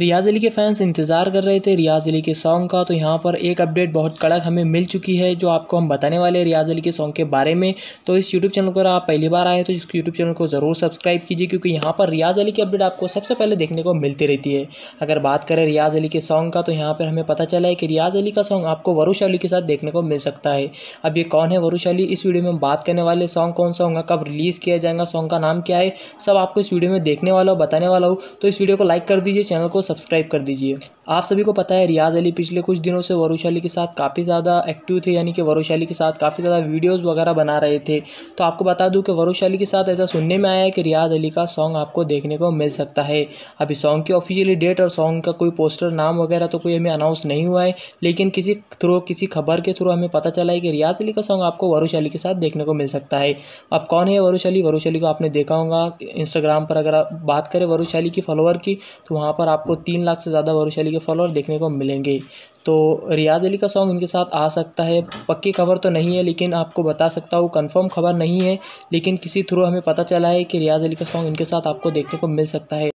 रियाज़ अली के फैंस इंतज़ार कर रहे थे रियाज़ अली के सॉन्ग का तो यहाँ पर एक अपडेट बहुत कड़क हमें मिल चुकी है जो आपको हम बताने वाले हैं रियाज़ अली के सॉन्ग के बारे में तो इस यूट्यूब चैनल पर आप पहली बार आए तो इस यूट्यूब चैनल को ज़रूर सब्सक्राइब कीजिए क्योंकि यहाँ पर रियाज़ अली की अपडेट आपको सबसे पहले देखने को मिलती रहती है अगर बात करें रियाज़ अली के सॉन्ग का तो यहाँ पर हमें पता चला है कि रियाज़ अली का सॉन्ग आपको वरुष अली के साथ देखने को मिल सकता है अब ये कौन है वरुष अली इस वीडियो में हम बात करने वाले सॉन्ग कौन सा होगा कब रिलीज़ किया जाएगा सॉन्ग का नाम क्या है सब आपको इस वीडियो में देखने वाला हो बताने वाला हो तो इस वीडियो को लाइक कर दीजिए चैनल को सब्सक्राइब कर दीजिए आप सभी को पता है रियाज अली पिछले कुछ दिनों से वरुशाली के साथ काफ़ी ज़्यादा एक्टिव थे यानी कि वरुशाली के साथ काफ़ी ज़्यादा वीडियोस वगैरह बना रहे थे तो आपको बता दूं कि वरुशाली के साथ ऐसा सुनने में आया है कि रियाज अली का सॉन्ग आपको देखने को मिल सकता है अभी सॉन्ग की ऑफिशियली डेट और सॉन्ग का कोई पोस्टर नाम वगैरह तो कोई हमें अनाउंस नहीं हुआ है लेकिन किसी थ्रू किसी खबर के थ्रू हमें पता चला है कि रियाज अली का सॉन्ग आपको वरुशाली के साथ देखने को मिल सकता है अब कौन है वरुशाली वरुशाली को आपने देखा होगा इंस्टाग्राम पर अगर आप बात करें वरुशाली की फॉलोअर की तो वहाँ पर आपको आपको तीन लाख से ज़्यादा वरुष अली के फॉलोअर देखने को मिलेंगे तो रियाज़ अली का सॉन्ग इनके साथ आ सकता है पक्की खबर तो नहीं है लेकिन आपको बता सकता हूँ कंफर्म खबर नहीं है लेकिन किसी थ्रू हमें पता चला है कि रियाज़ अली का सॉन्ग इनके साथ आपको देखने को मिल सकता है